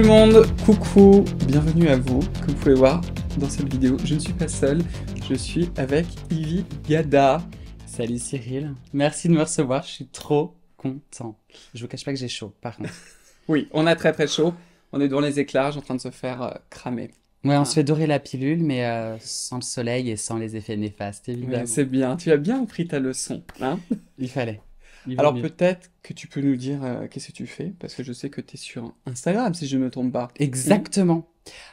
tout le monde, coucou, bienvenue à vous. Comme vous pouvez voir dans cette vidéo, je ne suis pas seul, je suis avec Ivy Gada. Salut Cyril, merci de me recevoir, je suis trop content. Je vous cache pas que j'ai chaud par contre. oui, on a très très chaud, on est dans les éclairs, en train de se faire euh, cramer. Ouais, on ah. se fait dorer la pilule, mais euh, sans le soleil et sans les effets néfastes, évidemment. c'est bien, tu as bien appris ta leçon. Hein Il fallait. Alors peut-être que tu peux nous dire euh, qu'est-ce que tu fais, parce que je sais que tu es sur Instagram, si je ne me trompe pas. Mm. Exactement.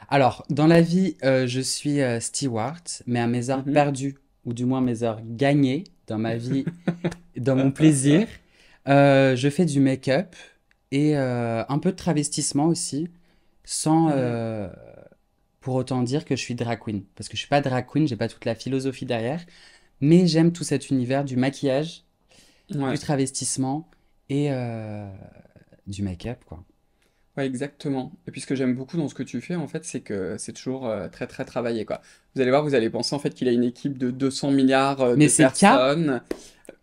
Alors, dans la vie, euh, je suis euh, Stewart mais à mes heures mm-hmm. perdues, ou du moins mes heures gagnées dans ma vie, dans mon plaisir, je fais du make-up et un peu de travestissement aussi, sans mm-hmm. pour autant dire que je suis drag queen. Parce que je suis pas drag queen, j'ai pas toute la philosophie derrière, mais j'aime tout cet univers du maquillage ouais. du travestissement et euh, du make-up, quoi. Ouais, exactement. Et puis ce que j'aime beaucoup dans ce que tu fais, en fait, c'est que c'est toujours euh, très très travaillé, quoi. Vous allez voir, vous allez penser en fait qu'il a une équipe de 200 milliards euh, Mais de personnes.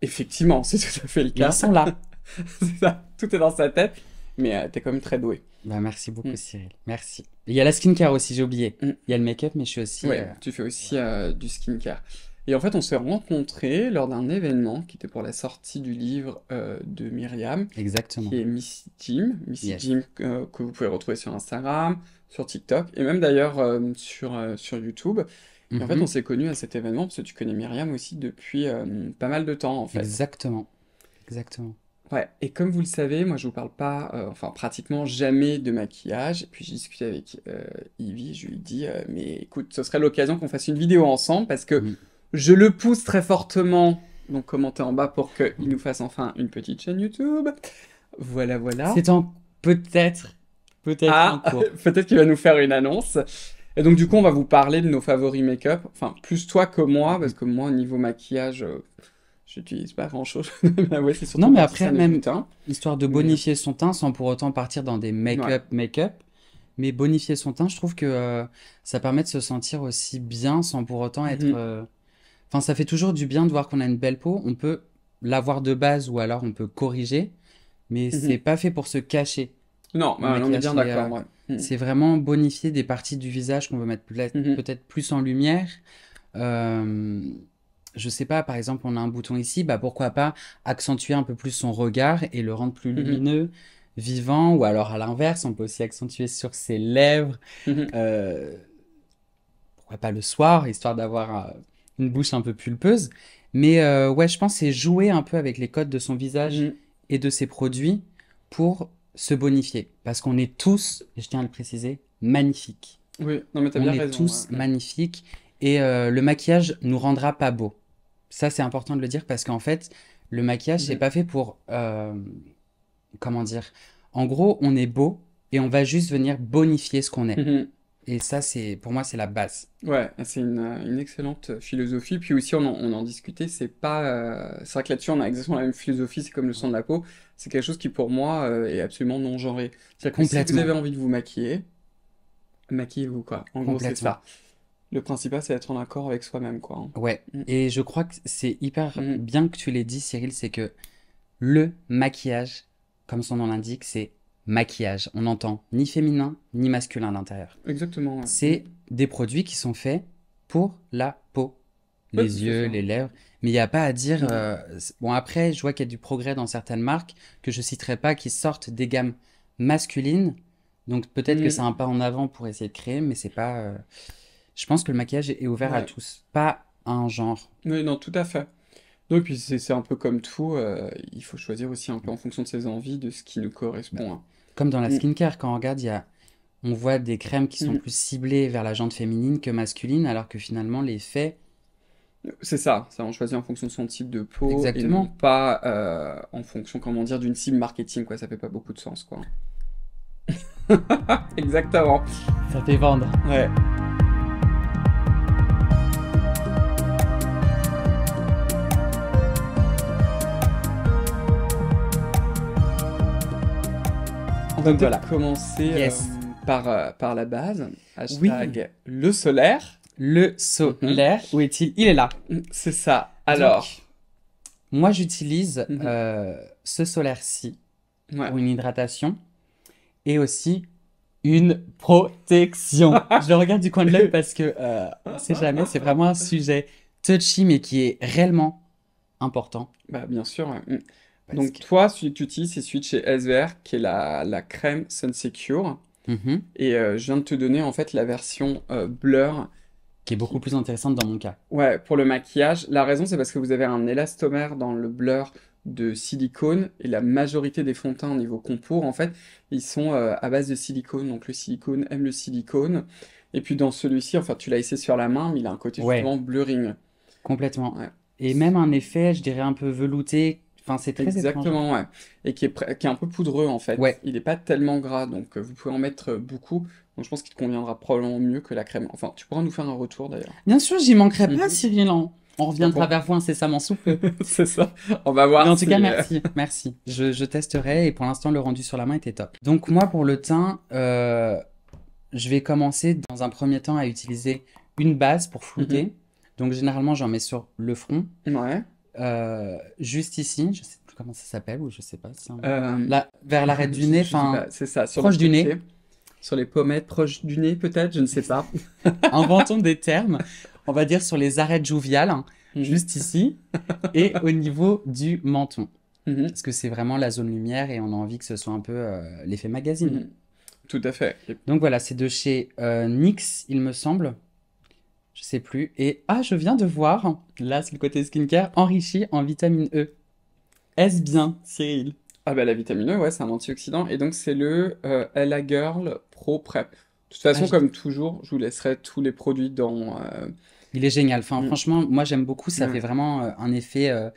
Effectivement, c'est tout à fait le cas. Ils sont là. c'est ça. Tout est dans sa tête. Mais tu t'es quand même très doué. Bah, merci beaucoup, mm. Cyril. Merci. Il y a la skincare aussi, j'ai oublié. Mm. Il y a le make-up, mais je suis aussi. Ouais, tu fais aussi du skincare. Et en fait, on s'est rencontrés lors d'un événement qui était pour la sortie du livre euh, de Myriam. Exactement. Qui est Missy Jim. Jim euh, que vous pouvez retrouver sur Instagram, sur TikTok et même d'ailleurs euh, sur, sur YouTube. Et en fait, mhm. on s'est connus à cet événement parce que tu connais Myriam aussi depuis pas mal de temps en fait. Exactement. Exactement. Ouais, et comme vous le savez, moi je vous parle pas, enfin pratiquement jamais de maquillage. Et puis j'ai discuté avec euh, Ivy, je lui ai dit, mais écoute, ce serait l'occasion qu'on fasse une vidéo ensemble parce que mm. Je le pousse très fortement. Donc commentez en bas pour qu'il nous fasse enfin une petite chaîne YouTube. Voilà, voilà. C'est en peut-être, peut-être ah, peut-être qu'il va nous faire une annonce. Et donc du coup, on va vous parler de nos favoris make-up. Enfin, plus toi que moi, parce que moi, au niveau maquillage, je euh, j'utilise pas grand-chose. Bah ouais, non, mais après, même histoire de bonifier son teint sans pour autant partir dans des make-up, make-up. Mais bonifier son teint, je trouve que euh, ça permet de se sentir aussi bien sans pour autant mhm. être. Euh, Enfin, ça fait toujours du bien de voir qu'on a une belle peau. On peut l'avoir de base ou alors on peut corriger, mais ce mhm. n'est c'est pas fait pour se cacher. Non, bah, on, est d'accord. Euh, c'est vraiment bonifier des parties du visage qu'on veut mettre peut-être mhm. plus en lumière. Je euh, je sais pas, par exemple, on a un bouton ici, bah pourquoi pas accentuer un peu plus son regard et le rendre plus mhm. lumineux, vivant, ou alors à l'inverse, on peut aussi accentuer sur ses lèvres. Euh, pourquoi pas le soir, histoire d'avoir une bouche un peu pulpeuse. Mais euh, ouais, je pense c'est jouer un peu avec les codes de son visage mm. et de ses produits pour se bonifier. Parce qu'on est tous, et je tiens à le préciser, magnifiques. Oui, non mais t'as bien raison. On est tous magnifiques et euh, le maquillage nous rendra pas beaux. Ça c'est important de le dire parce qu'en fait, le maquillage c'est mm. pas fait pour euh, comment dire. En gros, on est beau et on va juste venir bonifier ce qu'on est. Mm-hmm. Et ça, c'est pour moi, c'est la base. Ouais, c'est une, euh, excellente euh, philosophie. Puis aussi, on en, discutait, c'est pas. Euh, c'est vrai que là-dessus, on a exactement la même philosophie, c'est comme le sang de la peau. C'est quelque chose qui, pour moi, est absolument non-genré. C'est-à-dire que si vous avez envie de vous maquiller, maquillez-vous, quoi. En gros, c'est ça. Le principal, c'est d'être en accord avec soi-même, quoi. Hein. Ouais, mm. et je crois que c'est hyper mm. bien que tu l'aies dit, Cyril, c'est que le maquillage, comme son nom l'indique, c'est maquillage. On n'entend ni féminin ni masculin à l'intérieur. Exactement. C'est des produits qui sont faits pour la peau. Les yeux, les lèvres. Mais il n'y a pas à dire. Euh, bon, après, je vois qu'il y a du progrès dans certaines marques que je ne citerai pas qui sortent des gammes masculines. Donc peut-être que mm. c'est un pas en avant pour essayer de créer, mais c'est pas. Euh, je pense que le maquillage est ouvert à tous, pas à un genre. Oui, non, tout à fait. Donc, c'est un peu comme tout, euh, il faut choisir aussi un peu en fonction de ses envies, de ce qui nous correspond. Hein. Comme dans la mm. skincare, quand on regarde, on voit des crèmes qui sont mm. plus ciblées vers la jante féminine que masculine, alors que finalement l'effet... C'est ça, ça on choisit en fonction de son type de peau Exactement. et pas euh, en fonction, comment dire, d'une cible marketing, quoi. Ça fait pas beaucoup de sens, quoi. Exactement. Ça fait vendre. Ouais. On va commencer euh, par, euh, par la base. le solaire. Le solaire, mhm. où est-il Il est là. Mm, c'est ça. Alors. moi, j'utilise mhm. euh, ce solaire-ci pour une hydratation et aussi une protection. Je le regarde du coin de l'œil parce que euh, sait jamais, c'est vraiment un sujet touchy mais qui est réellement important. Bah, bien sûr. Mm. Donc toi, celui que tu utilises, c'est celui de chez SVR, qui est la, la crème Sun Secure. Mhm. Et euh, je viens de te donner en fait la version euh, blur. Qui est beaucoup plus intéressante dans mon cas. Ouais, pour le maquillage. La raison, c'est parce que vous avez un élastomère dans le blur de silicone et la majorité des fonds de teint au niveau contour, en fait, ils sont euh, à base de silicone. Donc le silicone aime le silicone. Et puis dans celui-ci, enfin, tu l'as essayé sur la main, mais il a un côté vraiment justement blurring. Complètement. Et même un effet, je dirais, un peu velouté Enfin, c'est très Exactement, ouais. Et qui est, qui est un peu poudreux, en fait. Ouais. Il n'est pas tellement gras, donc euh, vous pouvez en mettre euh, beaucoup. Donc je pense qu'il te conviendra probablement mieux que la crème. Enfin, tu pourras nous faire un retour, d'ailleurs. Bien sûr, j'y manquerai pas, mhm. Cyril. Hein. On reviendra vers vous incessamment sous peu. c'est ça. On va voir. en tout cas, euh, merci. Merci. Je, je, testerai et pour l'instant, le rendu sur la main était top. Donc, moi, pour le teint, je vais commencer dans un premier temps à utiliser une base pour flouter. Mhm. Donc, généralement, j'en mets sur le front. Ouais. Euh, juste ici, je sais plus comment ça s'appelle, ou je sais pas. Euh, vers l'arrêt du nez, enfin, c'est ça, sur proche du nez. sur les pommettes, proche du nez peut-être, je ne sais pas. Inventons des termes. On va dire sur les arêtes jouviales, hein, mhm. juste ici, et au niveau du menton. Mhm. Parce que c'est vraiment la zone lumière et on a envie que ce soit un peu euh, l'effet magazine. Mhm. Tout à fait. Donc voilà, c'est de chez Nix, NYX, il me semble je sais plus. Et ah, je viens de voir, là c'est le côté skincare, enrichi en vitamine E. Est-ce bien, Cyril Ah bah la vitamine E, ouais, c'est un antioxydant. Et donc c'est le euh, Girl Pro Prep. De toute façon, ah, comme toujours, je vous laisserai tous les produits dans... Euh, Il est génial. Enfin, mm. franchement, moi j'aime beaucoup. Ça mm. fait vraiment euh, un effet euh,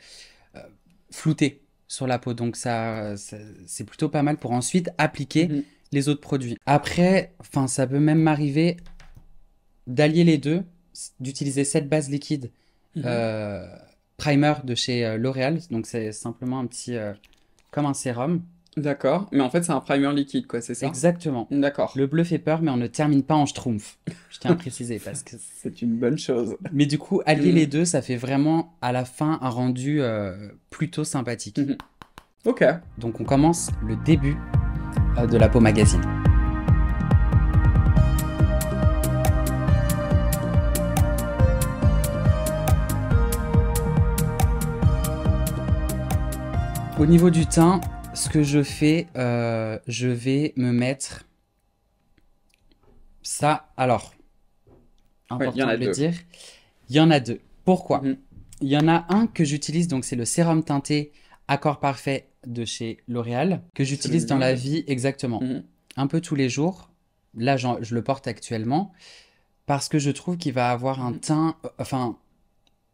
flouté sur la peau. Donc ça, c'est plutôt pas mal pour ensuite appliquer mm-hmm. les autres produits. Après, enfin, ça peut même m'arriver d'allier les deux d'utiliser cette base liquide mhm. euh, primer de chez euh, L'Oréal. Donc c'est simplement un petit. Euh, comme un sérum. D'accord, mais en fait c'est un primer liquide, quoi, c'est ça Exactement. D'accord. Le bleu fait peur, mais on ne termine pas en schtroumpf. Je tiens à préciser parce que c'est une bonne chose. Mais du coup, allier mm. les deux, ça fait vraiment à la fin un rendu plutôt sympathique. Mhm. Ok. Donc on commence le début de la peau magazine. Au niveau du teint, ce que je fais, euh, je vais me mettre ça. Alors, important de le dire, il y en a deux. Pourquoi mhm. Il y en a un que j'utilise, donc c'est le sérum teinté Accord Parfait de chez L'Oréal, que j'utilise dans la vie exactement, mhm. un peu tous les jours. Là, je le porte actuellement parce que je trouve qu'il va avoir un mhm. teint, euh, enfin,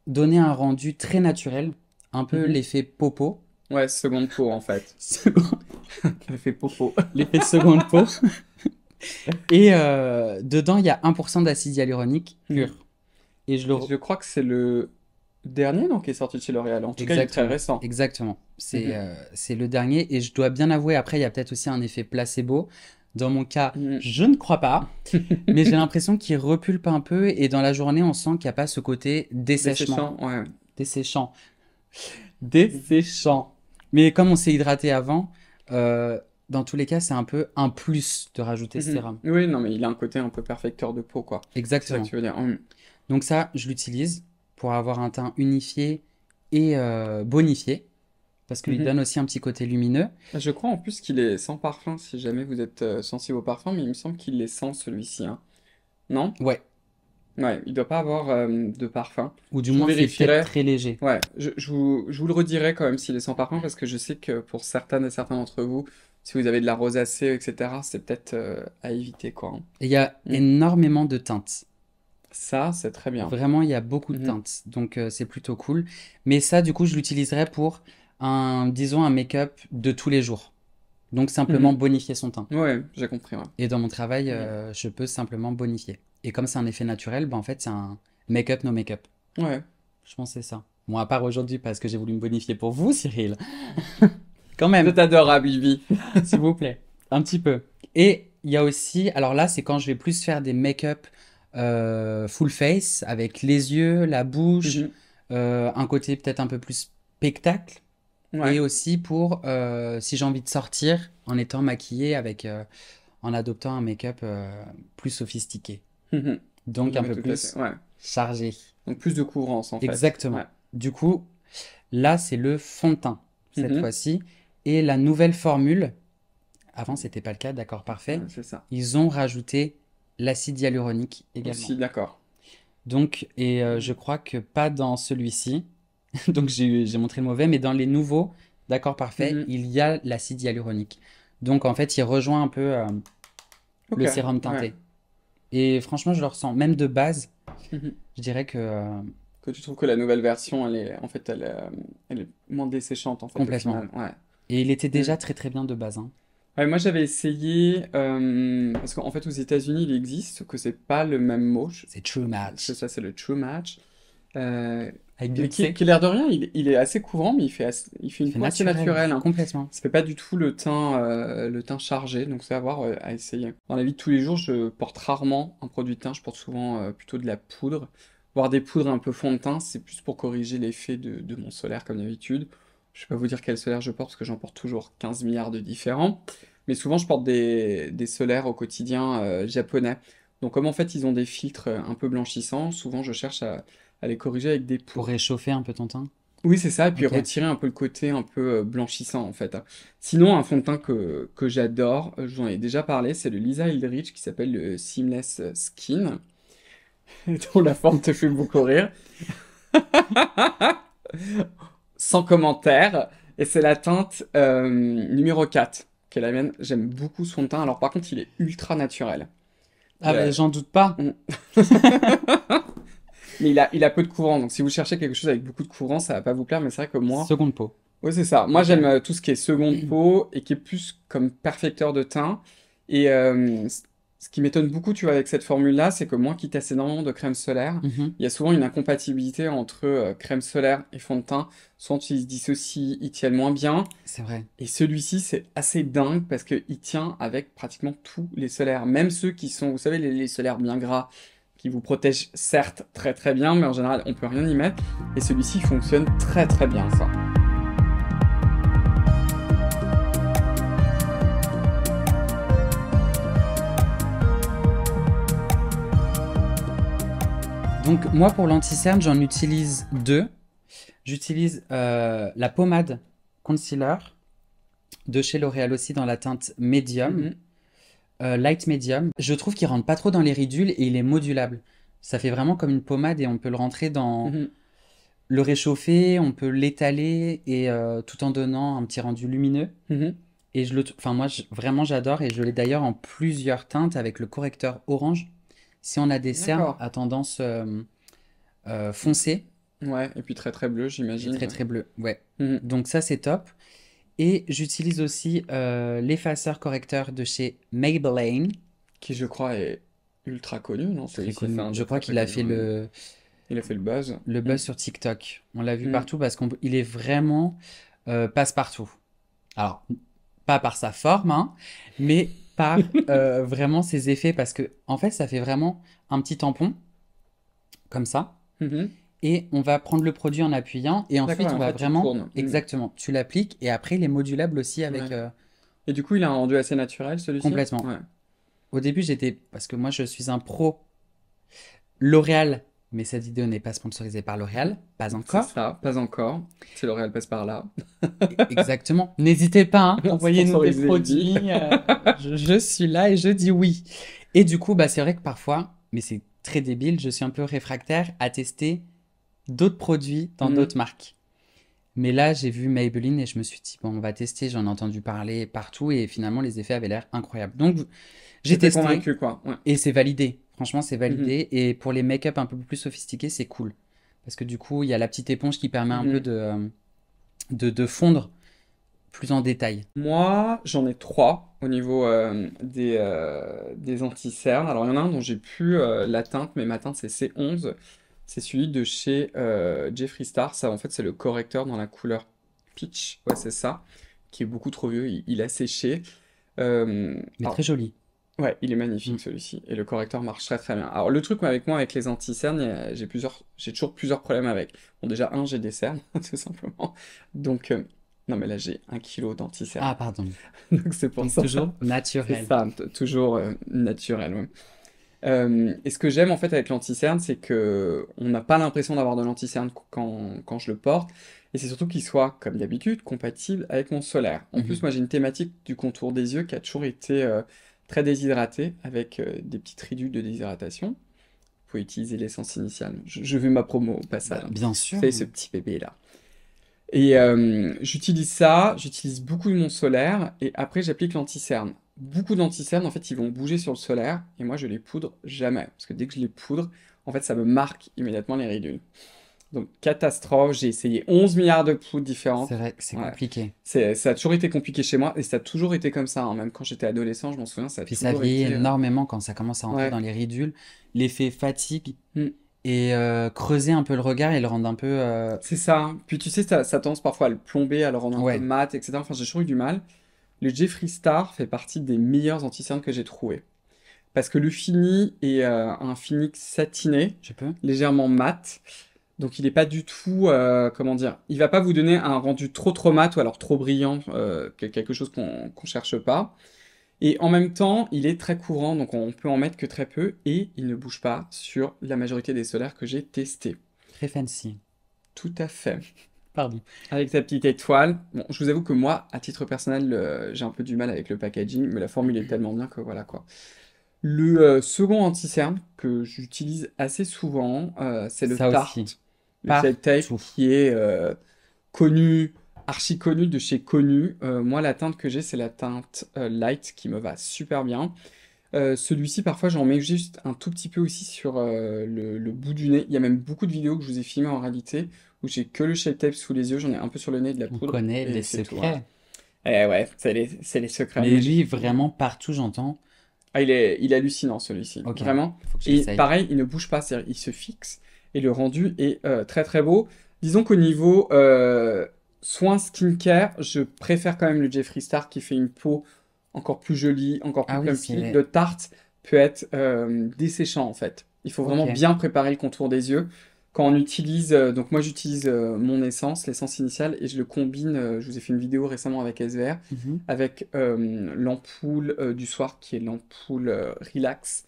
donner un rendu très naturel, un peu l'effet popo. Ouais, seconde peau en fait. L'effet fait popo. L'effet seconde peau. Et euh, dedans, il y a 1% d'acide hyaluronique pur. Hmm. Et je, crois que c'est le dernier donc, qui est sorti de chez L'Oréal. En tout cas, très récent. Exactement. Hmm. Euh, c'est le dernier. Et je dois bien avouer, après, il y a peut-être aussi un effet placebo. Dans mon cas, hmm. je ne crois pas, mais j'ai l'impression qu'il repulpe un peu et dans la journée, on sent qu'il n'y a pas ce côté dessèchement. Desséchant, ouais. Desséchant. Desséchant. Mais comme on s'est hydraté avant, euh, dans tous les cas, c'est un peu un plus de rajouter ce mhm. sérum. Oui, non, mais il a un côté un peu perfecteur de peau, quoi. Exactement. que veux dire. Mm. Donc ça, je l'utilise pour avoir un teint unifié et euh, bonifié, parce qu'il mhm. donne aussi un petit côté lumineux. Je crois en plus qu'il est sans parfum, si jamais vous êtes euh, sensible au parfum, mais il me semble qu'il est sans celui-ci. Hein. Non Ouais, Ouais, il doit pas avoir euh, de parfum. Ou du moins, il est très léger. Ouais, je, vous, le redirai quand même s'il est sans parfum, parce que je sais que pour certains et certains d'entre vous, si vous avez de la rosacée, etc., c'est peut-être euh, à éviter, quoi. Hein. Il y a mm. énormément de teintes. Ça, c'est très bien. Vraiment, il y a beaucoup de mm-hmm. teintes, donc euh, c'est plutôt cool. Mais ça, du coup, je l'utiliserai pour un, disons, un make-up de tous les jours. Donc simplement mhm. bonifier son teint. Ouais, j'ai compris. Et dans mon travail, euh, je peux simplement bonifier. Et comme c'est un effet naturel, bah, en fait, c'est un make-up, no make-up. Ouais. Je pense ça. Moi à part aujourd'hui, parce que j'ai voulu me bonifier pour vous, Cyril. Quand même. C'est adorable, Bibi. S'il vous plaît. Un petit peu. Et il y a aussi, alors là, c'est quand je vais plus faire des make-up euh, full face, avec les yeux, la bouche, mhm. euh, un côté peut-être un peu plus spectacle, et aussi pour, euh, si j'ai envie de sortir, en étant maquillée, avec, euh, en adoptant un make-up euh, plus sophistiqué. Hum, hum. Donc un peu plus chargé. Donc plus de couvrance en fait. Exactement. Du coup, là c'est le fond de teint hum, cette fois-ci. Et la nouvelle formule, avant c'était pas le cas, d'accord, parfait. Ça. Ils ont rajouté l'acide hyaluronique également. Aussi, d'accord. Donc, et je crois que pas dans celui-ci. donc j'ai montré le mauvais, mais dans les nouveaux d'accord, parfait, mm-hmm. il y a l'acide hyaluronique. Donc en fait, il rejoint un peu euh, le sérum teinté. Et franchement, je le ressens, même de base, mm-hmm. je dirais que. Euh, que tu trouves que la nouvelle version, elle est, en fait, elle, euh, elle est moins desséchante en fait. Complètement. Ouais. Et il était déjà mm. très très bien de base. Hein. Ouais, moi j'avais essayé, parce qu'en fait aux États-Unis il existe, que c'est pas le même mot. C'est true match. C'est ça, c'est le true match. Avec qui, qui l'air de rien, il, est assez couvrant, mais il fait, il fait une naturelle. Hein. Complètement. Ça fait pas du tout le teint, euh, le teint chargé, donc c'est à voir, euh, à essayer. Dans la vie de tous les jours, je porte rarement un produit de teint, je porte souvent euh, plutôt de la poudre, voire des poudres un peu fond de teint, c'est plus pour corriger l'effet de, mon solaire comme d'habitude. Je vais pas vous dire quel solaire je porte, parce que j'en porte toujours 15 milliards de différents. Mais souvent, je porte des, des solaires au quotidien japonais. Donc comme en fait, ils ont des filtres un peu blanchissants, souvent je cherche à à les corriger avec des Pour réchauffer un peu ton teint Oui, c'est ça, et puis retirer un peu le côté un peu euh, blanchissant en fait. Hein. Sinon, un fond de teint que, que j'adore, euh, en ai déjà parlé, c'est le Lisa Eldridge qui s'appelle le Seamless Skin, dont la forme te fait beaucoup rire. Sans commentaire, et c'est la teinte euh, numéro 4 qu'elle est J'aime beaucoup son teint, alors par contre, il est ultra naturel. Ah, ben j'en doute pas. Mm. Mais il a, peu de courant. Donc si vous cherchez quelque chose avec beaucoup de courant, ça va pas vous plaire. Mais c'est vrai que moi. Seconde peau. Oui, c'est ça. Moi, j'aime euh, tout ce qui est seconde peau et qui est plus comme perfecteur de teint. Et euh, ce qui m'étonne beaucoup, tu vois, avec cette formule-là, c'est que moi qui teste énormément de crème solaire, mhm. il y a souvent une incompatibilité entre euh, crème solaire et fond de teint. Soit ils se dissocient, ils tiennent moins bien. C'est vrai. Et celui-ci, c'est assez dingue parce qu'il tient avec pratiquement tous les solaires, même ceux qui sont, vous savez, les solaires bien gras, qui vous protège certes très très bien, mais en général on peut rien y mettre, et celui-ci fonctionne très très bien ça. Donc moi pour l'anti-cerne j'en utilise deux. J'utilise euh, la pommade concealer de chez L'Oréal aussi dans la teinte médium. Mm-hmm. Euh, light medium. Je trouve qu'il rentre pas trop dans les ridules et il est modulable. Ça fait vraiment comme une pommade et on peut le rentrer dans. Mhm. Le réchauffer, on peut l'étaler et euh, tout en donnant un petit rendu lumineux. Mhm. Et je le, enfin moi vraiment j'adore et je l'ai d'ailleurs en plusieurs teintes avec le correcteur orange. Si on a des cernes à tendance euh, foncée. Ouais, et puis très très bleu j'imagine. Très très bleu, ouais. Mhm. Donc ça c'est top. Et j'utilise aussi euh, l'effaceur correcteur de chez Maybelline. Qui, je crois, est ultra connu, non connu. Je crois qu'il a fait le... Il a fait le buzz. Le buzz mm. sur TikTok. On l'a vu mm. partout parce qu'il est vraiment euh, passe-partout. Alors, pas par sa forme, hein, mais par euh, vraiment ses effets parce que, en fait, ça fait vraiment un petit tampon, comme ça. Mm-hmm et on va prendre le produit en appuyant et ensuite on va vraiment hmm. exactement tu l'appliques et après il est modulable aussi avec euh, et du coup il a un rendu assez naturel celui-ci complètement au début j'étais parce que moi je suis un pro L'Oréal mais cette vidéo n'est pas sponsorisée par L'Oréal, pas encore. C'est ça, pas encore. C'est L'Oréal passe par là. Exactement. N'hésitez pas, à hein, envoyez-nous produits. Euh, je, je, suis là et je dis oui. Et du coup, bah, c'est vrai que parfois, mais c'est très débile, je suis un peu réfractaire à tester d'autres produits dans mhm. d'autres marques. Mais là, j'ai vu Maybelline et je me suis dit, bon, on va tester. J'en ai entendu parler partout et finalement, les effets avaient l'air incroyables. Donc, j'étais convaincu, quoi. Et c'est validé. Franchement, c'est validé. Mhm. Et pour les make-up un peu plus sophistiqués, c'est cool. Parce que du coup, il y a la petite éponge qui permet un mhm. peu euh, de, de, fondre plus en détail. Moi, j'en ai trois au niveau euh, des, euh, des anti-cernes. Alors, il y en a un dont j'ai plus la teinte, mais ma teinte, c'est C11. C'est celui de chez euh, Jeffree Star. Ça, en fait, c'est le correcteur dans la couleur Peach. Ouais, c'est ça. Qui est beaucoup trop vieux. Il, a séché. Mais euh, très joli. Ouais, il est magnifique mm. celui-ci. Et le correcteur marche très très bien. Alors, le truc avec moi, avec les anti-cernes, j'ai plusieurs... toujours plusieurs problèmes avec. Bon, déjà, un, j'ai des cernes, tout simplement. Donc. Euh, non, mais là, j'ai un kilo danti Ah, pardon. Donc, c'est pour ça. Toujours naturel. toujours euh, naturel, euh, et ce que j'aime en fait avec l'anti-cerne, c'est que on n'a pas l'impression d'avoir de l'anti-cerne quand, je le porte. Et c'est surtout qu'il soit, comme d'habitude, compatible avec mon solaire. En mhm. plus, moi j'ai une thématique du contour des yeux qui a toujours été euh, très déshydratée, avec euh, des petites ridules de déshydratation. Vous pouvez utiliser l'essence initiale. Je, vu ma promo au passage. Bah, bien sûr. C'est ce petit bébé là. Et euh, j'utilise ça, j'utilise beaucoup de mon solaire, et après j'applique lanti Beaucoup danti en fait, ils vont bouger sur le solaire, et moi je les poudre jamais. Parce que dès que je les poudre, en fait, ça me marque immédiatement les ridules. Donc, catastrophe, j'ai essayé 11 milliards de poudres différentes. C'est vrai que c'est compliqué. Ça a toujours été compliqué chez moi et ça a toujours été comme ça. Hein. Même quand j'étais adolescent, je m'en souviens, ça a Puis ça vieillit euh, énormément quand ça commence à rentrer dans les ridules. L'effet fatigue, hmm et euh, creuser un peu le regard et le rendre un peu. Euh, C'est ça. Puis tu sais, ça, ça parfois à le plomber, à le rendre un peu mat, etc. Enfin, j'ai toujours eu du mal. Le Jeffree Star fait partie des meilleurs anti que j'ai trouvé. Parce que le fini est euh, un fini satiné, légèrement mat. Donc il n'est pas du tout, comment dire, il va pas vous donner un rendu trop trop mat ou alors trop brillant, quelque chose qu'on ne cherche pas. Et en même temps, il est très courant, donc on peut en mettre que très peu, et il ne bouge pas sur la majorité des solaires que j'ai testés. Très fancy. Tout à fait. Pardon. Avec sa petite étoile. Bon, je vous avoue que moi, à titre personnel, euh, j'ai un peu du mal avec le packaging, mais la formule est tellement bien que voilà quoi. Le euh, second anti-cerne que j'utilise assez souvent, euh, c'est le Ça aussi. le Tarte qui est connu archi connu de chez connu. Euh, moi, la teinte que j'ai, c'est la teinte euh, light qui me va super bien. Euh, celui-ci, parfois, j'en mets juste un tout petit peu aussi sur le, bout du nez. Il y a même beaucoup de vidéos que je vous ai filmées en réalité où j'ai que le shape tape sous les yeux, j'en ai un peu sur le nez de la poudre. On connaît les secrets. Hein. Eh ouais, c'est les, secrets. Mais lui, vraiment, partout, j'entends. Ah, il est, il hallucinant, celui-ci. Vraiment. et pareil, il ne bouge pas, il se fixe et le rendu est très très beau. Disons qu'au niveau soin skincare, je préfère quand même le Jeffree Star qui fait une peau encore plus jolie, encore plus plumpy. Ah le tarte peut être euh, desséchant en fait. Il faut vraiment bien préparer le contour des yeux. Quand on utilise, euh, donc moi j'utilise euh, mon essence, l'essence initiale, et je le combine, je vous ai fait une vidéo récemment avec SVR, mhm. avec l'ampoule du soir qui est l'ampoule relax,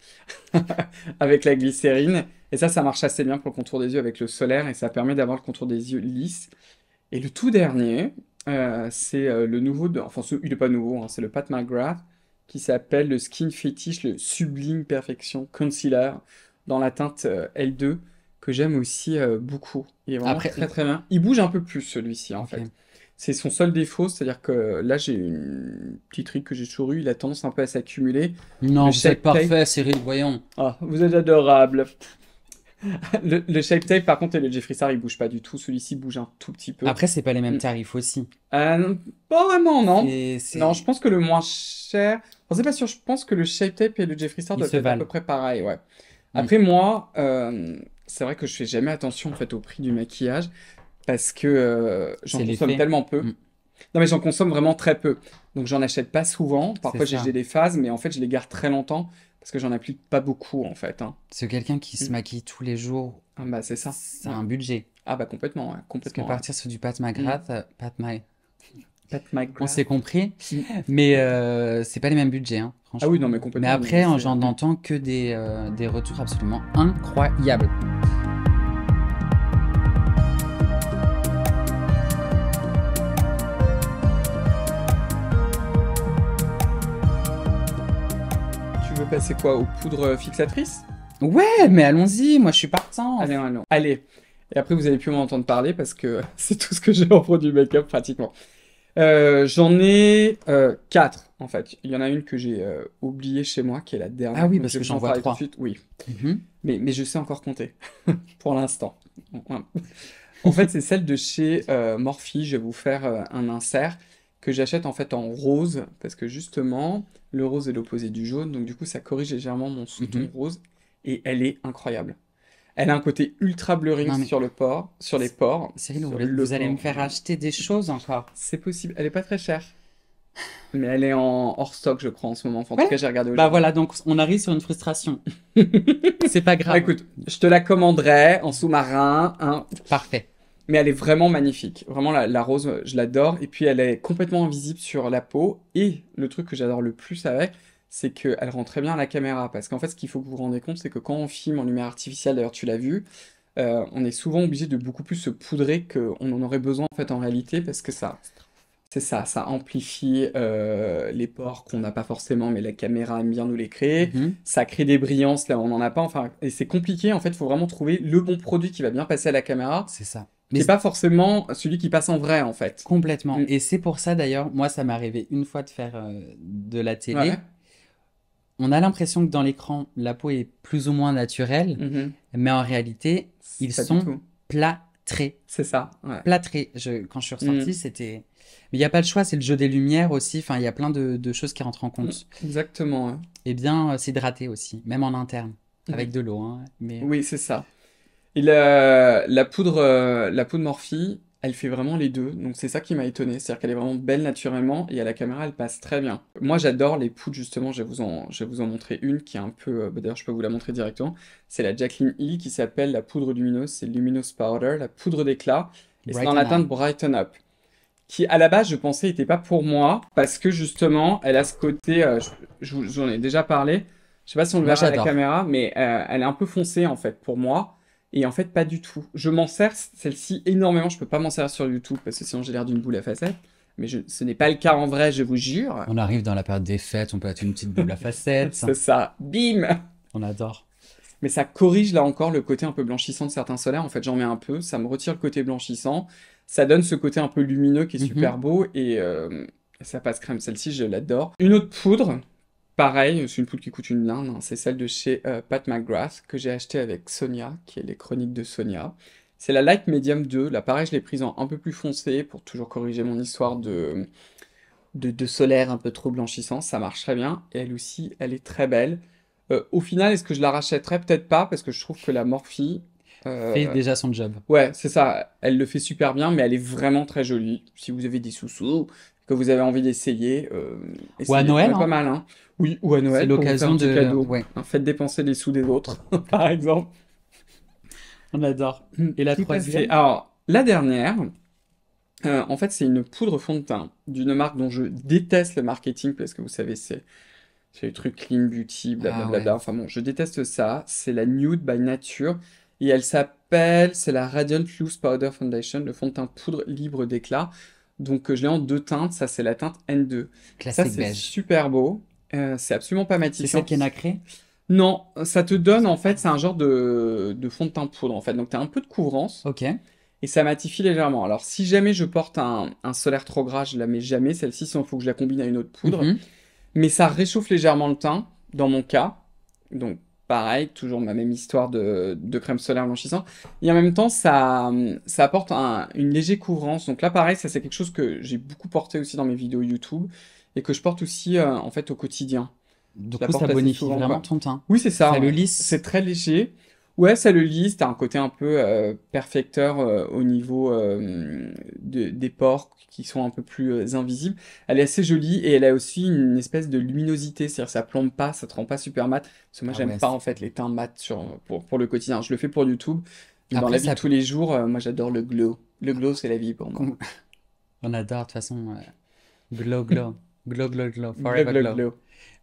avec la glycérine. Et ça, ça marche assez bien pour le contour des yeux avec le solaire, et ça permet d'avoir le contour des yeux lisse. Et le tout dernier, euh, c'est euh, le nouveau, enfin il n'est pas nouveau, hein, c'est le Pat McGrath qui s'appelle le Skin Fetish, le Sublime Perfection Concealer dans la teinte euh, L2 que j'aime aussi beaucoup. Il est vraiment Après, très très bien. Il bouge un peu plus celui-ci en fait. C'est son seul défaut, c'est-à-dire que là j'ai une petite ride que j'ai toujours eue, il a tendance un peu à s'accumuler. Non, c'est parfait, Cyril, voyons. Ah, vous êtes adorable. le, shape tape, par contre, et le Jeffree Star, il bouge pas du tout. Celui-ci bouge un tout petit peu. Après, c'est pas les mêmes mm. tarifs aussi. Euh, pas vraiment, non. Non, je pense que le moins cher. On sait pas sûr. Je pense que le shape tape et le Jeffree Star doivent être à peu près pareil, ouais. Mm. Après, moi, euh, c'est vrai que je fais jamais attention en fait au prix du maquillage parce que euh, j'en consomme tellement peu. Mm. Non, mais j'en consomme vraiment très peu. Donc, j'en achète pas souvent. Parfois, j'ai des phases, mais en fait, je les garde très longtemps parce que j'en applique pas beaucoup, en fait. Hein. C'est quelqu'un qui se mm. maquille tous les jours. Ah bah, c'est ça. C'est un budget. Ah bah, complètement, complètement. Parce partir sur du Pat McGrath, mm. euh, Pat My... Pat McGrath. On s'est compris, mm. mais euh, c'est pas les mêmes budgets, hein, ah franchement. Ah oui, non, mais complètement. Mais après, j'en entends que des, euh, des retours absolument incroyables. passer quoi Aux poudres fixatrices Ouais, mais allons-y, moi je suis partant. Allez, allons. Allez. Et après, vous allez plus m'entendre parler parce que c'est tout ce que j'ai en produit make-up pratiquement. Euh, j'en ai euh, quatre en fait. Il y en a une que j'ai euh, oubliée chez moi qui est la dernière. Ah oui, parce que j'en vois trois. Oui. Mm-hmm. mais, mais je sais encore compter pour l'instant. en fait, c'est celle de chez Morphe. Je vais vous faire un insert que j'achète en fait en rose, parce que justement, le rose est l'opposé du jaune, donc du coup, ça corrige légèrement mon sous-ton mhm. rose, et elle est incroyable. Elle a un côté ultra blurring sur le port, sur les ports. vous, allez me faire acheter des choses encore. C'est possible, elle est pas très chère. Mais elle est en hors stock, je crois, en ce moment. Enfin, en tout cas, j'ai regardé. Bah voilà, donc on arrive sur une frustration. c'est pas grave. Bah, écoute, je te la commanderai en sous-marin. Parfait mais elle est vraiment magnifique. Vraiment, la, rose, euh, je l'adore. Et puis, elle est complètement invisible sur la peau. Et le truc que j'adore le plus avec, c'est qu'elle rend très bien à la caméra. Parce qu'en fait, ce qu'il faut que vous vous rendez compte, c'est que quand on filme en lumière artificielle, d'ailleurs, tu l'as vu, euh, on est souvent obligé de beaucoup plus se poudrer qu'on en aurait besoin en fait en réalité, parce que ça, c'est ça, ça amplifie euh, les pores qu'on n'a pas forcément, mais la caméra aime bien nous les créer. Mhm. Ça crée des brillances là on n'en a pas. Enfin, et c'est compliqué en fait. Il faut vraiment trouver le bon produit qui va bien passer à la caméra. C'est ça mais c'est pas forcément celui qui passe en vrai en fait. Complètement. Mm. Et c'est pour ça d'ailleurs, moi ça m'est arrivé une fois de faire euh, de la télé. On a l'impression que dans l'écran, la peau est plus ou moins naturelle, mm-hmm. mais en réalité, ils sont plâtrés. C'est ça. Plâtrés. Je, quand je suis ressorti, mm. c'était. Mais il n'y a pas le choix, c'est le jeu des lumières aussi. Enfin, il y a plein de, choses qui rentrent en compte. Mm. Exactement. Et bien euh, s'hydrater aussi, même en interne, avec de l'eau. Hein. mais... Oui, c'est ça. Et la, poudre, la poudre euh, Morphe, elle fait vraiment les deux. Donc c'est ça qui m'a étonné. C'est-à-dire qu'elle est vraiment belle naturellement et à la caméra, elle passe très bien. Moi, j'adore les poudres, justement. Je vais vous en, je vous en montrer une qui est un peu... Euh, bah, d'ailleurs, je peux vous la montrer directement. C'est la Jacqueline Lee qui s'appelle la poudre lumineuse. C'est Luminous Powder, la poudre d'éclat. Et c'est dans la teinte Brighten Up. Qui, à la base, je pensais n'était pas pour moi. Parce que, justement, elle a ce côté... Euh, je vous en ai déjà parlé. Je sais pas si on le verra à la caméra, mais elle est un peu foncée, en fait, pour moi. Et en fait, pas du tout. Je m'en sers, celle-ci, énormément. Je peux pas m'en servir sur YouTube parce que sinon j'ai l'air d'une boule à facettes. Mais ce n'est pas le cas en vrai, je vous jure. On arrive dans la période des fêtes, on peut être une petite boule à facettes. C'est ça. Bim On adore. Mais ça corrige là encore le côté un peu blanchissant de certains solaires. En fait, j'en mets un peu, ça me retire le côté blanchissant. Ça donne ce côté un peu lumineux qui est mhm. super beau et euh, ça passe crème. Celle-ci, je l'adore. Une autre poudre Pareil, c'est une poule qui coûte une blinde, hein. c'est celle de chez euh, Pat McGrath que j'ai achetée avec Sonia, qui est les chroniques de Sonia. C'est la Light Medium 2, là pareil je l'ai prise en un peu plus foncé pour toujours corriger mon histoire de, de, solaire un peu trop blanchissant, ça marche très bien, et elle aussi elle est très belle. Euh, au final, est-ce que je la rachèterais Peut-être pas, parce que je trouve que la Morphe... Euh, fait déjà son job. Ouais, c'est ça, elle le fait super bien, mais elle est vraiment très jolie. Si vous avez des sous-sous, que vous avez envie d'essayer. Euh, ou à Noël. Pas hein. mal, hein. Oui, ou à Noël. C'est l'occasion de. Cadeau. Ouais. Hein, faites dépenser les sous des autres, par exemple. On adore. Et la troisième. Alors, la dernière, euh, en fait, c'est une poudre fond de teint d'une marque dont je déteste le marketing parce que vous savez, c'est. C'est le truc clean beauty, blablabla. Ah enfin bon, je déteste ça. C'est la Nude by Nature. Et elle s'appelle, c'est la Radiant Loose Powder Foundation, le fond de teint poudre libre d'éclat. Donc euh, je l'ai en deux teintes, ça c'est la teinte N2. Classique ça c'est super beau, euh, c'est absolument pas matifiant. C'est ça qui est nacré Non, ça te donne en fait, c'est un genre de, fond de teint poudre en fait, donc tu as un peu de couvrance. Ok. Et ça matifie légèrement. Alors si jamais je porte un, solaire trop gras, je la mets jamais celle-ci, sinon il faut que je la combine à une autre poudre. Mhm. Mais ça réchauffe légèrement le teint, dans mon cas. Donc pareil, toujours ma même histoire de, crème solaire blanchissant. Et en même temps, ça, ça apporte une légère couvrance. Donc là, pareil, ça c'est quelque chose que j'ai beaucoup porté aussi dans mes vidéos YouTube et que je porte aussi euh, en fait au quotidien. donc coup, ça bonifie vraiment ton teint. Oui, c'est ça. le lisse. C'est très léger. Ouais, ça le lit. C'est un côté un peu euh, perfecteur euh, au niveau euh, des ports qui sont un peu plus invisibles. Elle est assez jolie et elle a aussi une espèce de luminosité, c'est-à-dire ça plombe pas, ça te rend pas super mat. Parce que moi, ah j'aime pas en fait les teints mat sur, pour, le quotidien. Je le fais pour YouTube. Dans la vie tous les jours, moi j'adore le glow. Le glow, c'est la vie pour moi. On adore de toute façon glow, glow. glow, glow, glow. glow. glow.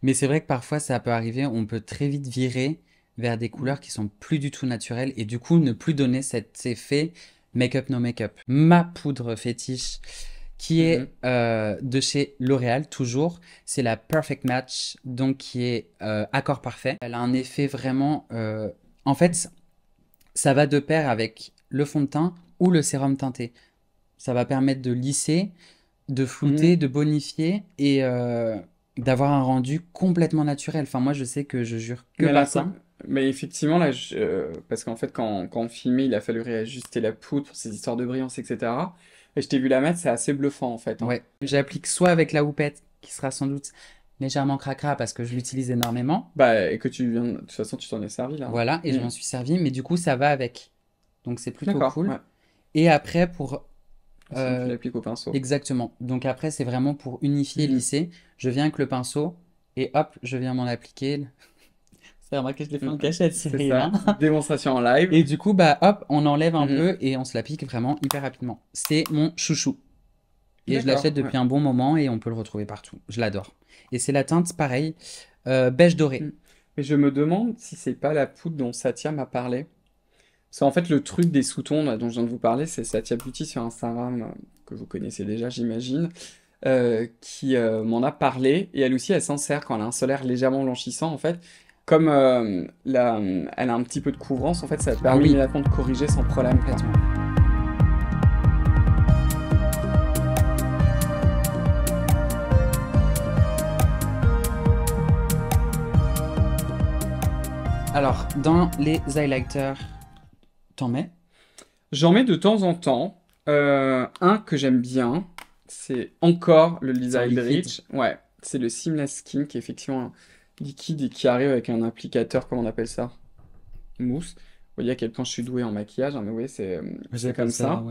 Mais c'est vrai que parfois ça peut arriver, on peut très vite virer vers des couleurs qui sont plus du tout naturelles et du coup ne plus donner cet effet make-up no make-up. Ma poudre fétiche qui est mhm. euh, de chez L'Oréal toujours, c'est la Perfect Match, donc qui est euh, accord parfait. Elle a un effet vraiment... Euh, en fait, ça va de pair avec le fond de teint ou le sérum teinté. Ça va permettre de lisser, de flouter, mhm. de bonifier et d'avoir un rendu complètement naturel. Enfin, moi, je sais que je jure que mais ça. Mais effectivement, là, euh, parce qu'en fait, quand, on filmait, il a fallu réajuster la poudre pour ces histoires de brillance, etc. Et je t'ai vu la mettre, c'est assez bluffant, en fait. Hein. Ouais. J'applique soit avec la houppette, qui sera sans doute légèrement cracra parce que je l'utilise énormément. Bah, et que tu viens, de toute façon, tu t'en es servi là. Voilà, et je mm. m'en suis servi, mais du coup, ça va avec. Donc, c'est plutôt cool. Et après, pour. Euh... tu l'appliques au pinceau. Exactement. Donc, après, c'est vraiment pour unifier, mm. lisser. Je viens avec le pinceau et hop, je viens m'en appliquer vrai que je l'ai fait en mm. cachette, c'est Ça. Démonstration en live. Et du coup, bah hop, on enlève un mm-hmm. peu et on se la pique vraiment hyper rapidement. C'est mon chouchou. Et je l'achète depuis un bon moment et on peut le retrouver partout. Je l'adore. Et c'est la teinte, pareil, euh, beige dorée. Mm. Mais je me demande si c'est pas la poudre dont Satya m'a parlé. C'est en fait, le truc des sous-tons dont je viens de vous parler, c'est Satya Beauty sur Instagram, euh, que vous connaissez déjà, j'imagine, euh, qui m'en a parlé. Et elle aussi, elle s'en sert quand elle a un solaire légèrement blanchissant, en fait. Comme euh, elle a un petit peu de couvrance, en fait, ça permet oui. de corriger sans problème Alors, dans les highlighters, t'en mets J'en mets de temps en temps. Euh, un que j'aime bien, c'est encore le Lisa Rich. Ouais, c'est le Seamless Skin qui est effectivement un liquide et qui arrive avec un applicateur, comment on appelle ça Mousse. Vous voyez à quel point je suis doué en maquillage, hein, mais oui, c'est euh, comme ça.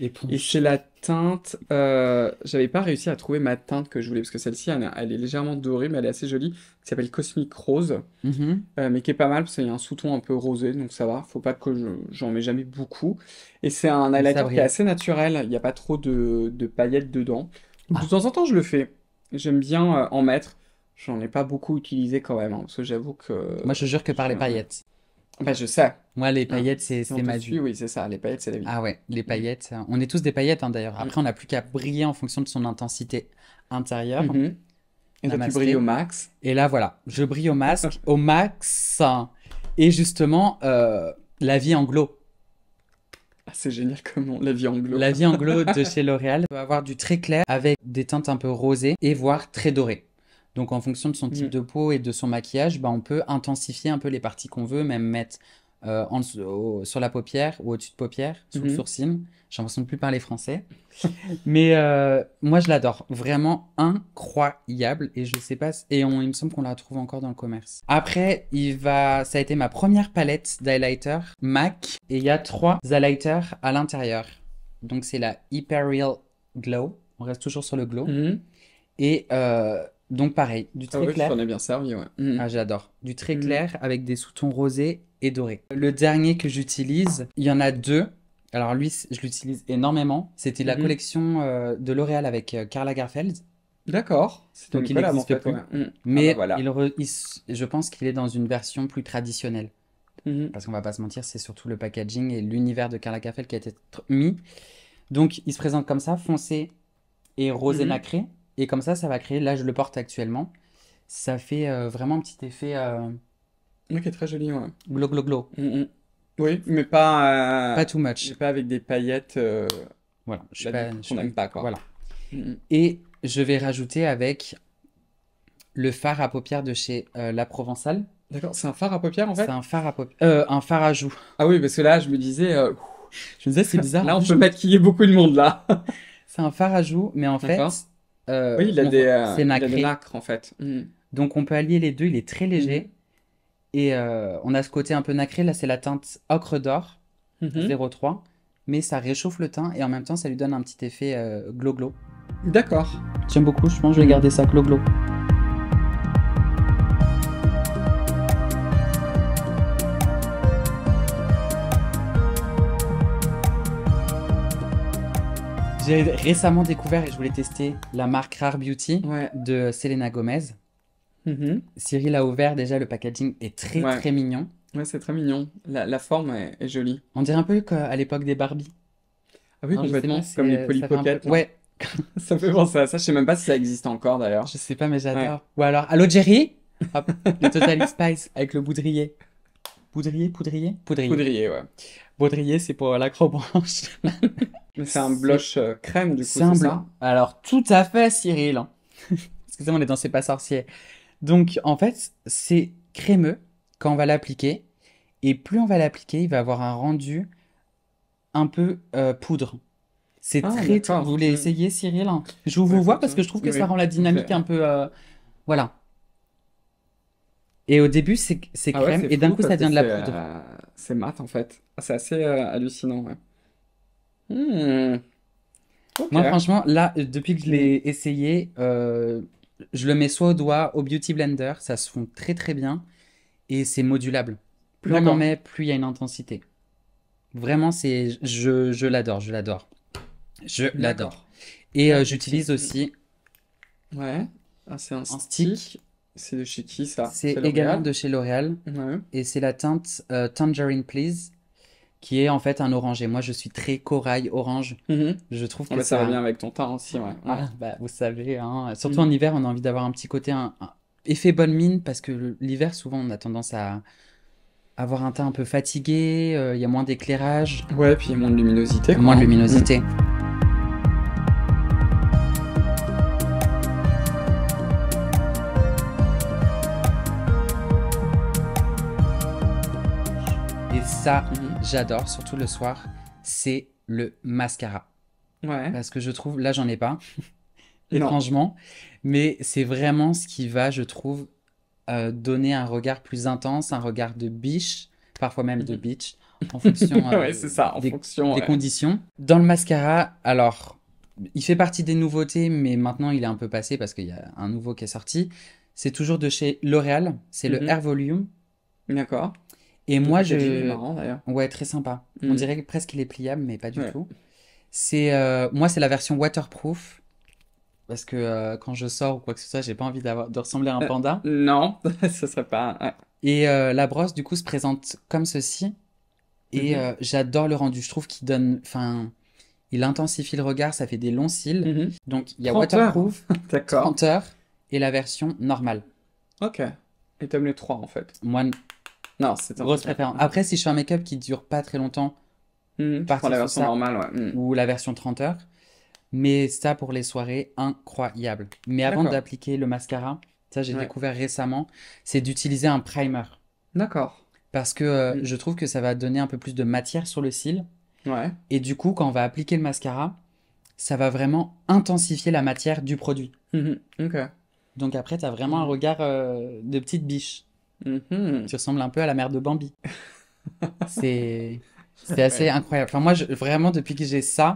Et c'est la teinte. Euh, J'avais pas réussi à trouver ma teinte que je voulais, parce que celle-ci, elle, est légèrement dorée, mais elle est assez jolie. Qui s'appelle Cosmic Rose, mm-hmm. euh, mais qui est pas mal, parce qu'il y a un sous-ton un peu rosé, donc ça va. Faut pas que j'en mets jamais beaucoup. Et c'est un highlighter qui est assez naturel. Il n'y a pas trop de, paillettes dedans. De ah. temps en temps, je le fais. J'aime bien euh, en mettre. J'en ai pas beaucoup utilisé quand même, hein, parce que j'avoue que. Moi, je jure que par les paillettes. Ben, je sais. Moi, les hein. paillettes, c'est ma vie. Oui, c'est ça. Les paillettes, c'est la vie. Ah ouais, les paillettes. Hein. On est tous des paillettes, d'ailleurs. Après, on n'a plus qu'à briller en fonction de son intensité intérieure. Mhm. Et au max. Et là, voilà, je brille au masque, au max. Et justement, euh, la vie anglo. Ah, c'est génial comment la vie anglo. La vie anglo de chez L'Oréal peut avoir du très clair avec des teintes un peu rosées et voire très dorées. Donc en fonction de son type mm. de peau et de son maquillage, bah, on peut intensifier un peu les parties qu'on veut, même mettre euh, en, sur la paupière ou au-dessus de paupière, sous le mm-hmm. sourcil. J'ai l'impression de plus parler français. Mais euh, moi, je l'adore. Vraiment incroyable. Et je sais pas. Et il me semble qu'on la trouve encore dans le commerce. Après, il va, ça a été ma première palette d'highlighter MAC. Et il y a trois highlighters à l'intérieur. Donc, c'est la Hyper Real Glow. On reste toujours sur le glow. Mm-hmm. Et. Euh, donc pareil, du ah très clair. bien servi, ouais. Mmh. Ah, j'adore. Du très mmh. clair avec des sous-tons rosés et dorés. Le dernier que j'utilise, il y en a deux. Alors lui, je l'utilise énormément. C'était la mmh. collection euh, de L'Oréal avec euh, Karl Lagerfeld. D'accord. Donc il n'existe plus. Ah Mais bah je pense qu'il est dans une version plus traditionnelle. Parce qu'on va pas se mentir, c'est surtout le packaging et l'univers de Karl Lagerfeld qui a été mis. Donc il se présente comme ça, foncé et rosé nacré. Et comme ça, ça va créer, là je le porte actuellement, ça fait euh, vraiment un petit effet... Euh... est très joli, ouais. Glow, glow, glow. Mm, mm. Oui, mais pas... Euh, pas too much. Pas avec des paillettes... Euh, voilà, je n'aime pas, quoi. Voilà. Mm, Et je vais rajouter avec le phare à paupières de chez La Provençale. D'accord, c'est un phare à paupières en fait C'est un phare à paupières. un phare à joues. Ah oui, parce que là, je me disais... Je me disais, c'est bizarre. là, on peut maquiller beaucoup de monde, là. c'est un phare à joues, mais en fait euh, oui, il a, des, euh, en fait. Mm. Donc on peut allier les deux, il est très léger. Mm. Et euh, on a ce côté un peu nacré, là c'est la teinte ocre d'or, 03. Mm-hmm. Mais ça réchauffe le teint et en même temps ça lui donne un petit effet glo-glo. D'accord. J'aime beaucoup, je pense je vais garder ça glo-glo. J'ai récemment découvert et je voulais tester la marque Rare Beauty de Selena Gomez. Mm-hmm. Cyril a ouvert déjà, le packaging est très très mignon. Ouais, c'est très mignon. La, forme est, jolie. On dirait un peu qu'à l'époque des Barbie. Ah oui, hein, complètement, comme les euh, Polly hein. Ouais. ça fait penser à ça. Je sais même pas si ça existe encore d'ailleurs. Je sais pas, mais j'adore. Ou alors, Allo Jerry le Total Spice avec le boudrier. Poudrier, Poudrier Poudrier. Poudrier, ouais. c'est pour l'acrobranche. c'est un blush euh, crème, du coup. C'est un Alors, tout à fait, Cyril. Excusez-moi, on est dans C'est pas sorcier. Donc, en fait, c'est crémeux quand on va l'appliquer. Et plus on va l'appliquer, il va avoir un rendu un peu euh, poudre. C'est ah, très, très, Vous voulez mm. essayer, Cyril Je vous, bah, vois parce que je trouve euh, que ça rend la dynamique un peu. Voilà. Et au début, c'est ah crème, et d'un coup, ça devient de la poudre. Euh, c'est mat, en fait. Ah, c'est assez euh, hallucinant, ouais. Hmm. Moi, franchement, là, euh, depuis que je l'ai essayé, je le mets soit au doigt, au Beauty Blender, ça se fond très très bien, et c'est modulable. Plus on en met, plus il y a une intensité. Vraiment, c'est, je l'adore, je l'adore. Je l'adore. Et ah, j'utilise aussi... Ouais, c'est un, stick c'est de chez qui ça C'est également de chez L'Oréal. Et c'est la teinte euh, Tangerine Please, qui est en fait un orangé. moi, je suis très corail orange. Mhm. Je trouve ah que bah, ça... revient va bien avec ton teint aussi. Ah, bah, vous savez, hein. surtout mhm. en hiver, on a envie d'avoir un petit côté un, effet bonne mine parce que l'hiver, souvent, on a tendance à avoir un teint un peu fatigué. Euh, il y a moins d'éclairage. Ouais, puis moins de luminosité. Moins de hein. luminosité. Mhm. Mhm. j'adore, surtout le soir, c'est le mascara. Ouais. Parce que je trouve, là, j'en ai pas, étrangement, mais c'est vraiment ce qui va, je trouve, euh, donner un regard plus intense, un regard de biche, parfois même de mhm. bitch, en fonction, euh, des, conditions. Dans le mascara, alors, il fait partie des nouveautés, mais maintenant il est un peu passé parce qu'il y a un nouveau qui est sorti. C'est toujours de chez L'Oréal, c'est le mhm. Air Volume. D'accord. Et moi, je. marrant Ouais, très sympa. On mm. dirait presque qu'il est pliable, mais pas du tout. C'est euh, moi, c'est la version waterproof parce que euh, quand je sors ou quoi que ce soit, j'ai pas envie d'avoir de ressembler à un euh, panda. non, ce serait pas. Et la brosse du coup se présente comme ceci. Et mm-hmm. j'adore le rendu. Je trouve qu'il donne, enfin, il intensifie le regard. Ça fait des longs cils. Mm-hmm. Donc il y a waterproof, d'accord, et la version normale. Ok. Et t'aimes les trois en fait. Moi, non, c'est grosse préférence. Après, si je fais un make-up qui dure pas très longtemps, mmh, la version normale, mmh. ou la version 30 heures. Mais ça pour les soirées, incroyable. Mais avant d'appliquer le mascara, ça j'ai découvert récemment, c'est d'utiliser un primer. D'accord. Parce que euh, mmh. je trouve que ça va donner un peu plus de matière sur le cil. Ouais. Et du coup, quand on va appliquer le mascara, ça va vraiment intensifier la matière du produit. Mmh Donc après, tu as vraiment un regard euh, de petite biche. Mhm. Tu ressembles un peu à la mère de Bambi. c'est assez incroyable. Enfin, moi, je... vraiment, depuis que j'ai ça.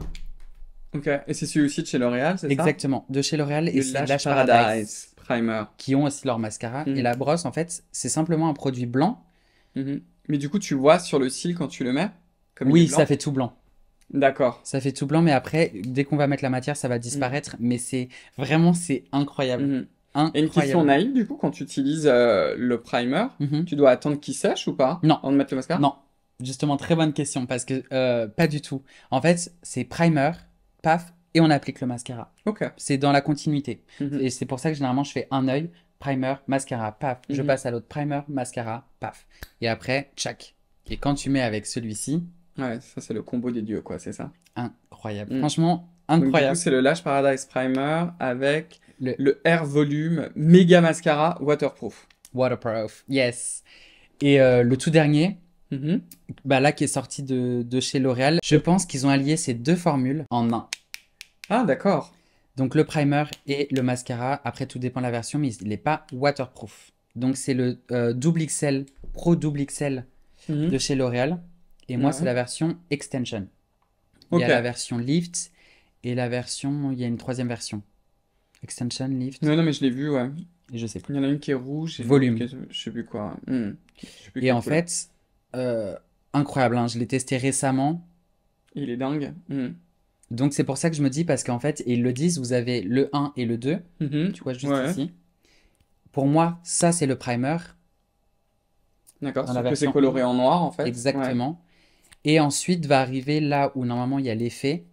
Ok, et c'est celui aussi de chez L'Oréal, c'est ça Exactement, de chez L'Oréal et c'est la Paradise. Primer. Qui ont aussi leur mascara. Et mhm. la brosse, en fait, c'est simplement un produit blanc. Mhm. Mais du coup, tu vois sur le cil quand tu le mets comme Oui, ça fait tout blanc. D'accord. Ça fait tout blanc, mais après, dès qu'on va mettre la matière, ça va disparaître. Mais c'est vraiment, c'est incroyable. Et une question naïve, du coup, quand tu utilises euh, le primer, mhm. tu dois attendre qu'il sèche ou pas Non. Avant de mettre le mascara Non. Justement, très bonne question, parce que euh, pas du tout. En fait, c'est primer, paf, et on applique le mascara. Ok. C'est dans la continuité. Mhm. Et c'est pour ça que généralement, je fais un œil, primer, mascara, paf. Je mhm. passe à l'autre, primer, mascara, paf. Et après, tchac. Et quand tu mets avec celui-ci. Ouais, ça, c'est le combo des dieux, quoi, c'est ça Incroyable. Mm. Franchement, incroyable. c'est le Lash Paradise Primer avec le... r Air Volume Mega Mascara Waterproof. Waterproof, yes. Et euh, le tout dernier, mm-hmm. bah là qui est sorti de, chez L'Oréal, je pense qu'ils ont allié ces deux formules en un. Ah d'accord. Donc le primer et le mascara, après tout dépend de la version, mais il n'est pas waterproof. Donc c'est le euh, double XL, Pro double XL mm-hmm. de chez L'Oréal. Et moi, c'est la version extension. Il y a la version lift et la version, il y a une troisième version. Extension, lift. Non, non, mais je l'ai vu, ouais. je sais plus. Il y en a une qui est rouge. Volume. Je sais plus quoi. Hmm. et en fait, euh, incroyable, hein. je l'ai testé récemment. Il est dingue. Hmm. Donc c'est pour ça que je me dis, parce qu'en fait, ils le disent, vous avez le 1 et le 2. Mhm. Tu vois, juste ici. Pour moi, ça, c'est le primer. D'accord, Parce que c'est coloré en noir, en fait. Exactement. Et ensuite va arriver là où normalement il y a l'effet.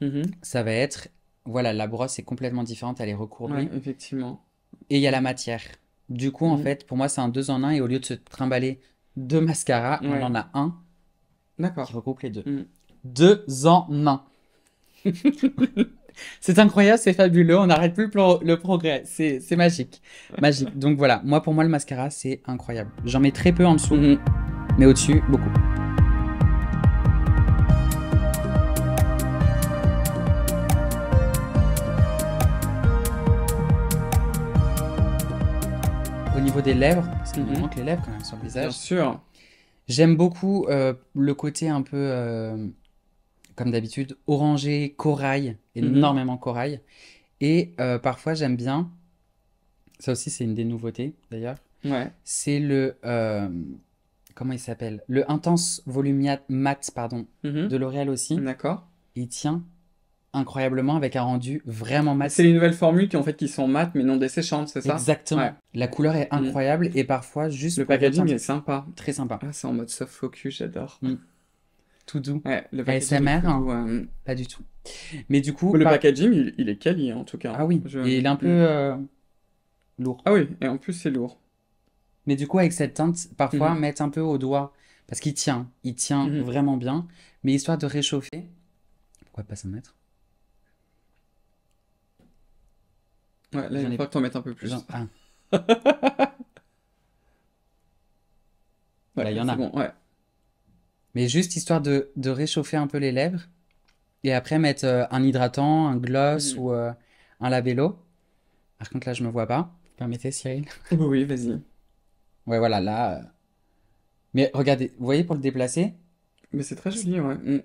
Mhm. Ça va être voilà, la brosse est complètement différente, elle est recourbée. effectivement. Et il y a la matière. Du coup, en mhm. fait, pour moi, c'est un deux en un et au lieu de se trimballer deux mascaras, on en a un. D'accord. Qui regroupe les deux. Mhm. Deux en un. c'est incroyable, c'est fabuleux, on n'arrête plus le, progrès, c'est, magique. Magique. Donc voilà, moi pour moi le mascara c'est incroyable. J'en mets très peu en dessous, mhm. mais au-dessus beaucoup. niveau des lèvres, parce qu'il mm manque les lèvres quand même sur le visage. Bien sûr. J'aime beaucoup euh, le côté un peu, euh, comme d'habitude, orangé, corail, mhm. énormément corail. Et euh, parfois, j'aime bien, ça aussi, c'est une des nouveautés d'ailleurs, ouais. c'est le. comment il s'appelle Le Intense volumiat Matte, pardon, mhm. de L'Oréal aussi. D'accord. Il tient incroyablement avec un rendu vraiment mat. C'est les nouvelles formules qui en fait qui sont mat mais non desséchantes, c'est ça Exactement. La couleur est mm. incroyable et parfois juste le packaging est sympa, très sympa. Ah, c'est en mode soft focus, j'adore. Mm. Tout doux. Ouais, le ASMR, hein. pas du tout. Mais du coup, le packaging, il, est quali en tout cas. Ah oui. il est un peu mm. euh, lourd. Ah oui, et en plus c'est lourd. Mais du coup, avec cette teinte, parfois mm-hmm. mettre un peu au doigt parce qu'il tient, il tient mm-hmm. vraiment bien, mais histoire de réchauffer. Pourquoi pas s'en mettre Ouais, là, il faut que t'en mettes un peu plus. Un. Bah, il y en a. Bon, ouais. Mais juste histoire de, de, réchauffer un peu les lèvres. Et après, mettre euh, un hydratant, un gloss mhm. ou euh, un labello. Par contre, là, je me vois pas. Permettez, Cyril Oui, vas-y. Ouais, voilà, là. Euh. Mais regardez, vous voyez pour le déplacer Mais c'est très joli, ouais. Mm.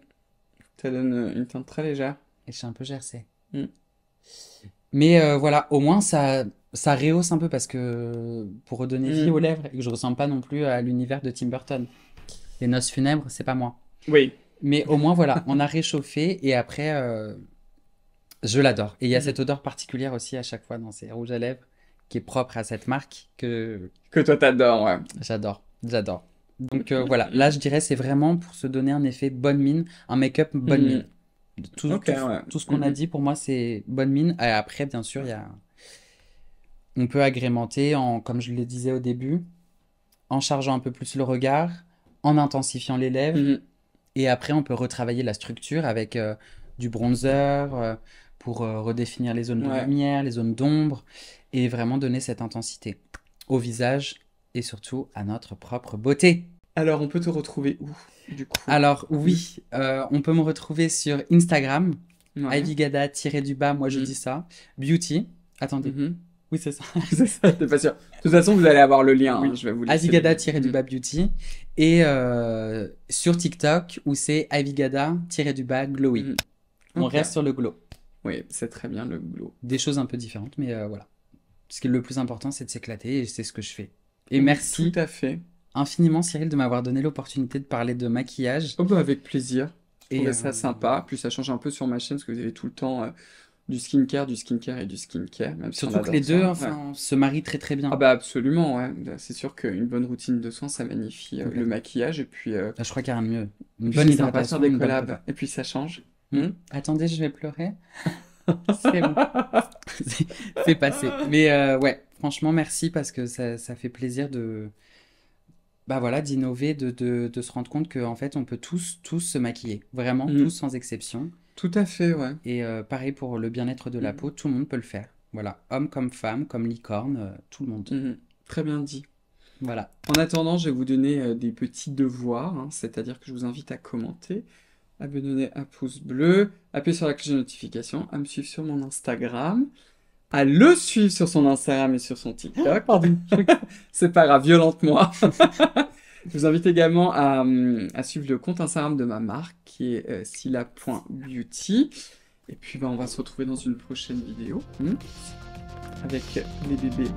Ça donne une teinte très légère. Et je suis un peu gercé. Mmh. Mais euh, voilà, au moins ça, ça rehausse un peu parce que pour redonner vie aux mm. lèvres et que je ressemble pas non plus à l'univers de Tim Burton. Les noces funèbres, c'est pas moi. Oui. Mais au moins voilà, on a réchauffé et après, euh, je l'adore. Et il y a mm. cette odeur particulière aussi à chaque fois dans ces rouges à lèvres qui est propre à cette marque que que toi t'adores. Ouais. J'adore, j'adore. Donc euh, voilà, là je dirais c'est vraiment pour se donner un effet bonne mine, un make-up bonne mm. mine tout, ce qu'on a mm-hmm. dit, pour moi, c'est bonne mine. Et après, bien sûr, il on peut agrémenter, en, comme je le disais au début, en chargeant un peu plus le regard, en intensifiant les lèvres. Mm-hmm. Et après, on peut retravailler la structure avec euh, du bronzer euh, pour euh, redéfinir les zones de lumière, les zones d'ombre, et vraiment donner cette intensité au visage et surtout à notre propre beauté. Alors, on peut te retrouver où, du coup Alors, oui, euh, on peut me retrouver sur Instagram, ivigada ivygada-du-bas, moi je mhm. dis ça, beauty, attendez, mhm. oui c'est ça. c'est ça, t'es pas sûr. De toute façon, vous allez avoir le lien, hein, oui. je vais vous laisser. Avigada-du-bas mhm. beauty, et euh, sur TikTok, où c'est avigada-du-bas glowy. On reste sur le glow. Oui, c'est très bien le glow. Des choses un peu différentes, mais euh, voilà. voilà. Parce que le plus important, c'est de s'éclater, et c'est ce que je fais. Et merci. Tout à fait infiniment, Cyril, de m'avoir donné l'opportunité de parler de maquillage. Oh peu bah, avec plaisir. Et je euh, ça sympa. Plus ça change un peu sur ma chaîne parce que vous avez tout le temps euh, du skincare, du skincare et du skincare. Surtout que les deux enfin, se marient très très bien. Ah bah absolument. Ouais. Bah, c'est sûr qu'une bonne routine de soins, ça magnifie euh, le maquillage et puis. Bah, je crois qu'il y a rien mieux. Une bonne hydratation, des collabs. Et puis ça change. Hmm. Hmm Attendez, je vais pleurer. C'est bon. C'est passé. Mais ouais, franchement, merci parce que ça, ça fait plaisir de bah voilà, d'innover, de, se rendre compte qu'en fait, on peut tous, tous se maquiller. Vraiment, mm. tous sans exception. Tout à fait, ouais. Et euh, pareil pour le bien-être de la mm. peau, tout le monde peut le faire. Voilà, homme comme femme, comme licorne, euh, tout le monde. Mm-hmm. Très bien dit. Voilà. En attendant, je vais vous donner euh, des petits devoirs, hein, c'est-à-dire que je vous invite à commenter, à me donner un pouce bleu, à appuyer sur la cloche de notification, à me suivre sur mon Instagram à le suivre sur son Instagram et sur son TikTok. Pardon. C'est pas grave, violente-moi. Je vous invite également à, suivre le compte Instagram de ma marque qui est euh, sila.beauty. Et puis ben, on va se retrouver dans une prochaine vidéo hmm, avec les bébés.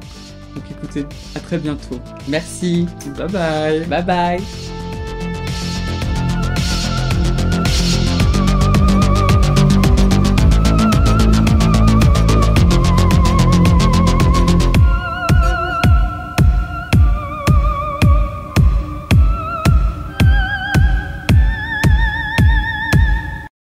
Donc écoutez, à très bientôt. Merci. Bye bye. Bye bye.